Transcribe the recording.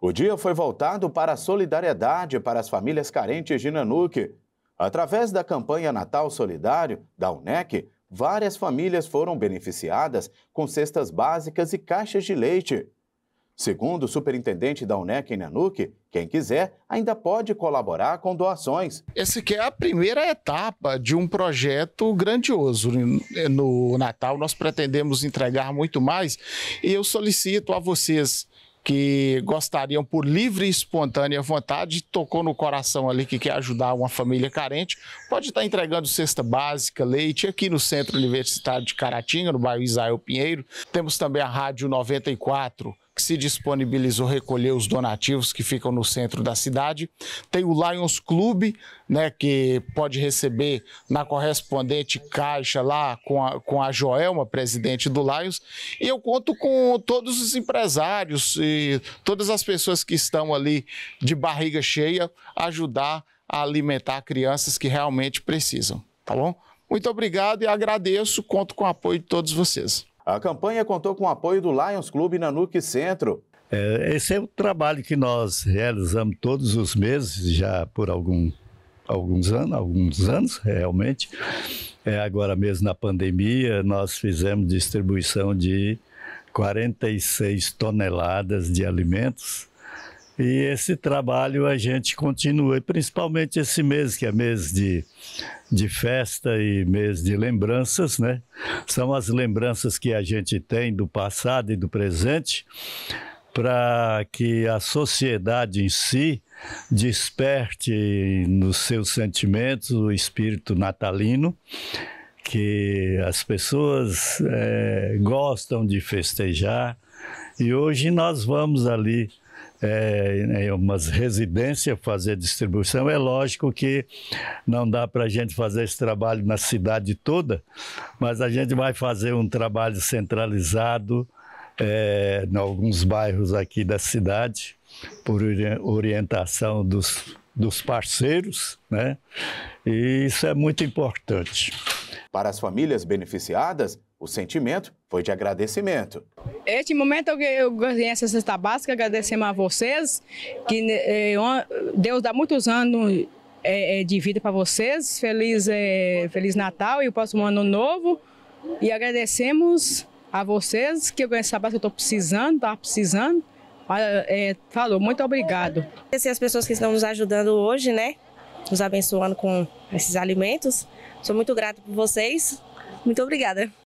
O dia foi voltado para a solidariedade para as famílias carentes de Nanuque. Através da campanha Natal Solidário da UNEC, várias famílias foram beneficiadas com cestas básicas e caixas de leite. Segundo o superintendente da UNEC em Nanuque, quem quiser ainda pode colaborar com doações. Essa aqui é a primeira etapa de um projeto grandioso. No Natal nós pretendemos entregar muito mais e eu solicito a vocês que gostariam por livre e espontânea vontade, tocou no coração ali que quer ajudar uma família carente, pode estar entregando cesta básica, leite, aqui no Centro Universitário de Caratinga, no bairro Isael Pinheiro. Temos também a Rádio 94 que se disponibilizou a recolher os donativos que ficam no centro da cidade. Tem o Lions Club né, que pode receber na correspondente caixa lá com a, com a Joelma, presidente do Lions. E eu conto com todos os empresários e todas as pessoas que estão ali de barriga cheia ajudar a alimentar crianças que realmente precisam, tá bom? Muito obrigado e agradeço, conto com o apoio de todos vocês. A campanha contou com o apoio do Lions Clube Nanuque Centro. É, esse é o trabalho que nós realizamos todos os meses, já por algum, alguns anos, alguns anos realmente. É, agora mesmo na pandemia, nós fizemos distribuição de 46 toneladas de alimentos e esse trabalho a gente continua, principalmente esse mês, que é mês de, de festa e mês de lembranças, né? São as lembranças que a gente tem do passado e do presente, para que a sociedade em si desperte nos seus sentimentos o espírito natalino que as pessoas é, gostam de festejar. E hoje nós vamos ali é, né, é, umas residências, fazer distribuição. É lógico que não dá para a gente fazer esse trabalho na cidade toda, mas a gente vai fazer um trabalho centralizado é, em alguns bairros aqui da cidade, por orientação dos, dos parceiros, né? E isso é muito importante. Para as famílias beneficiadas, o sentimento foi de agradecimento. Este momento eu, eu ganhei essa cesta básica, agradecemos a vocês, que eh, Deus dá muitos anos eh, eh, de vida para vocês. Feliz, eh, feliz Natal e o próximo ano novo. E agradecemos a vocês que eu ganhei essa básica, eu estou precisando, estava precisando. Ah, eh, falou, muito obrigado. Agradecer as pessoas que estão nos ajudando hoje, né? Nos abençoando com esses alimentos. Sou muito grata por vocês. Muito obrigada.